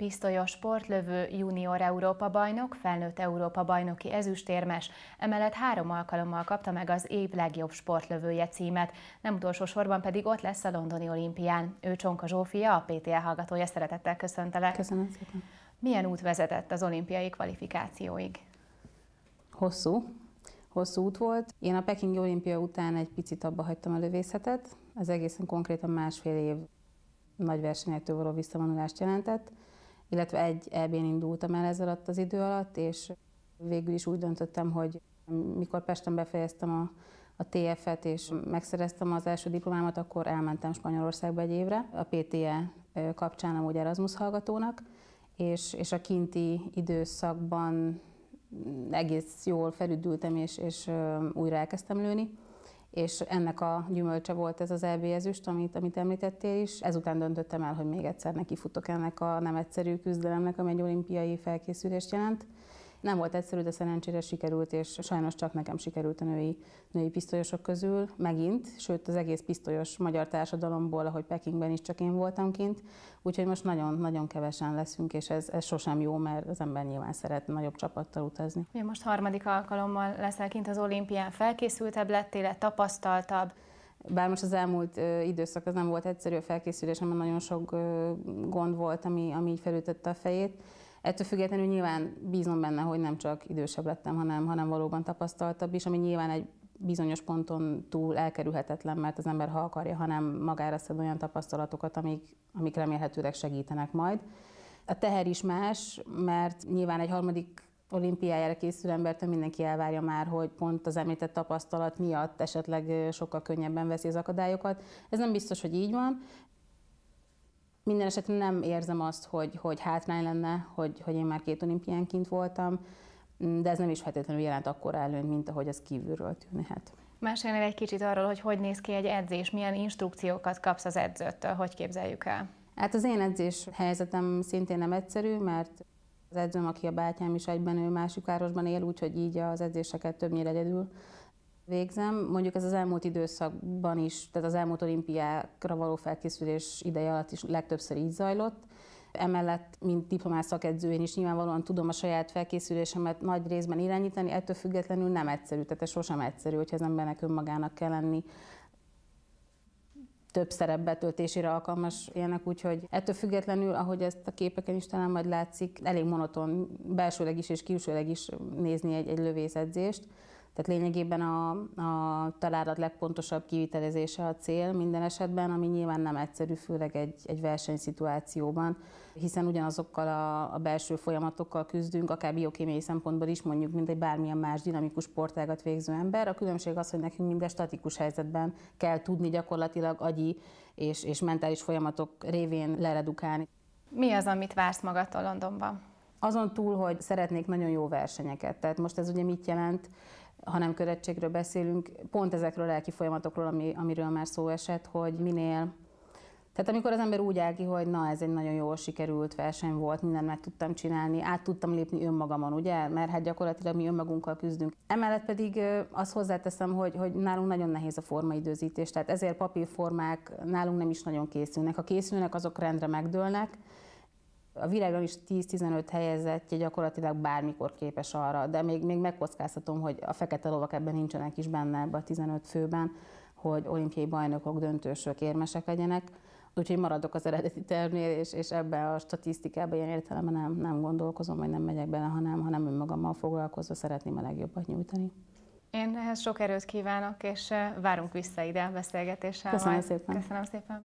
Pisztolyos sportlövő, junior Európa-bajnok, felnőtt Európa-bajnoki ezüstérmes, emellett három alkalommal kapta meg az év legjobb sportlövője címet, nem utolsó sorban pedig ott lesz a londoni olimpián. Ő Csonka Zsófia, a PTL hallgatója, szeretettel köszöntelek. Köszönöm szépen. Milyen út vezetett az olimpiai kvalifikációig? Hosszú, hosszú út volt. Én a Pekingi olimpia után egy picit abba hagytam a lövészetet, ez egészen konkrétan másfél év nagy versenyektől való visszavonulást jelentett, illetve egy eb indultam el ez alatt az idő alatt, és végül is úgy döntöttem, hogy mikor Pesten befejeztem a, a TF-et, és megszereztem az első diplomámat, akkor elmentem Spanyolországba egy évre, a PTE kapcsán amúgy Erasmus hallgatónak, és, és a kinti időszakban egész jól felüdültem, és, és újra elkezdtem lőni és ennek a gyümölcse volt ez az EB ezüst, amit, amit említettél is. Ezután döntöttem el, hogy még egyszer neki futok ennek a nem egyszerű küzdelemnek, ami egy olimpiai felkészülést jelent nem volt egyszerű, de szerencsére sikerült, és sajnos csak nekem sikerült a női, női pisztolyosok közül, megint, sőt az egész pisztolyos magyar társadalomból, ahogy Pekingben is csak én voltam kint, úgyhogy most nagyon-nagyon kevesen leszünk, és ez, ez sosem jó, mert az ember nyilván szeret nagyobb csapattal utazni. Ugye most harmadik alkalommal leszel kint az olimpián, felkészültebb lettél, tapasztaltabb? Bár most az elmúlt időszak az nem volt egyszerű a felkészülésem, mert nagyon sok gond volt, ami, ami így felütötte a fejét, Ettől függetlenül nyilván bízom benne, hogy nem csak idősebb lettem, hanem, hanem valóban tapasztaltabb is, ami nyilván egy bizonyos ponton túl elkerülhetetlen, mert az ember ha akarja, hanem magára szed olyan tapasztalatokat, amik, amik remélhetőleg segítenek majd. A teher is más, mert nyilván egy harmadik olimpiájára készül embertől mindenki elvárja már, hogy pont az említett tapasztalat miatt esetleg sokkal könnyebben veszi az akadályokat. Ez nem biztos, hogy így van minden esetre nem érzem azt, hogy, hogy hátrány lenne, hogy, hogy én már két olimpián kint voltam, de ez nem is feltétlenül jelent akkor előny, mint ahogy az kívülről tűnhet. Mesélj egy kicsit arról, hogy hogy néz ki egy edzés, milyen instrukciókat kapsz az edzőtől, hogy képzeljük el? Hát az én edzés helyzetem szintén nem egyszerű, mert az edzőm, aki a bátyám is egyben, ő másik városban él, úgyhogy így az edzéseket többnyire egyedül végzem. Mondjuk ez az elmúlt időszakban is, tehát az elmúlt olimpiákra való felkészülés ideje alatt is legtöbbször így zajlott. Emellett, mint diplomás szakedző, én is nyilvánvalóan tudom a saját felkészülésemet nagy részben irányítani, ettől függetlenül nem egyszerű, tehát ez sosem egyszerű, hogyha az embernek önmagának kell lenni több szerep betöltésére alkalmas ilyenek, úgyhogy ettől függetlenül, ahogy ezt a képeken is talán majd látszik, elég monoton belsőleg is és külsőleg is nézni egy, egy lövészedzést. Tehát lényegében a, a találat legpontosabb kivitelezése a cél minden esetben, ami nyilván nem egyszerű, főleg egy, egy versenyszituációban, hiszen ugyanazokkal a, a belső folyamatokkal küzdünk, akár biokémiai szempontból is mondjuk, mint egy bármilyen más dinamikus sportágat végző ember. A különbség az, hogy nekünk minden statikus helyzetben kell tudni gyakorlatilag agyi és, és mentális folyamatok révén leredukálni. Mi az, amit vársz magadtól Londonban? Azon túl, hogy szeretnék nagyon jó versenyeket. Tehát most ez ugye mit jelent? ha nem körettségről beszélünk, pont ezekről a lelki folyamatokról, ami, amiről már szó esett, hogy minél tehát amikor az ember úgy áll ki, hogy na ez egy nagyon jól sikerült verseny volt, mindent meg tudtam csinálni, át tudtam lépni önmagamon, ugye? Mert hát gyakorlatilag mi önmagunkkal küzdünk. Emellett pedig azt hozzáteszem, hogy, hogy nálunk nagyon nehéz a formaidőzítés, tehát ezért papírformák nálunk nem is nagyon készülnek. Ha készülnek, azok rendre megdőlnek, a világon is 10-15 helyezettje gyakorlatilag bármikor képes arra, de még, még megkockáztatom, hogy a fekete lovak ebben nincsenek is benne ebbe a 15 főben, hogy olimpiai bajnokok, döntősök, érmesek legyenek. Úgyhogy maradok az eredeti tervnél, és, és ebbe a statisztikába ilyen értelemben nem, nem gondolkozom, vagy nem megyek bele, hanem, hanem önmagammal foglalkozva szeretném a legjobbat nyújtani. Én ehhez sok erőt kívánok, és eh, várunk vissza ide a beszélgetéssel. Köszönöm majd. szépen. Köszönöm szépen.